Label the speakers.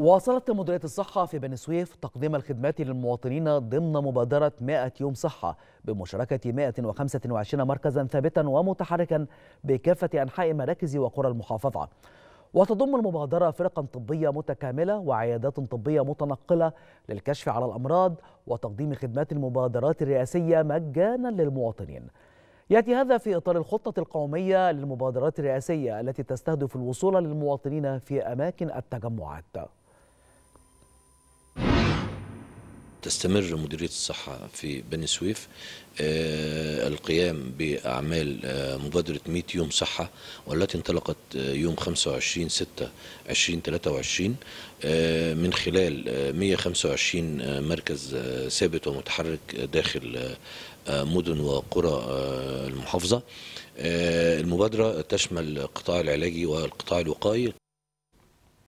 Speaker 1: واصلت مديرية الصحة في بني سويف تقديم الخدمات للمواطنين ضمن مبادرة 100 يوم صحة بمشاركة 125 مركزا ثابتا ومتحركا بكافة أنحاء مراكز وقرى المحافظة وتضم المبادرة فرقا طبية متكاملة وعيادات طبية متنقلة للكشف على الأمراض وتقديم خدمات المبادرات الرئاسية مجانا للمواطنين يأتي هذا في إطار الخطة القومية للمبادرات الرئاسية التي تستهدف الوصول للمواطنين في أماكن التجمعات
Speaker 2: تستمر مديرية الصحة في بني سويف آه، القيام بأعمال آه، مبادرة 100 يوم صحة والتي انطلقت آه، يوم 25 6 2023 من خلال 125 مركز ثابت ومتحرك داخل مدن وقرى المحافظة المبادرة تشمل القطاع العلاجي والقطاع الوقائي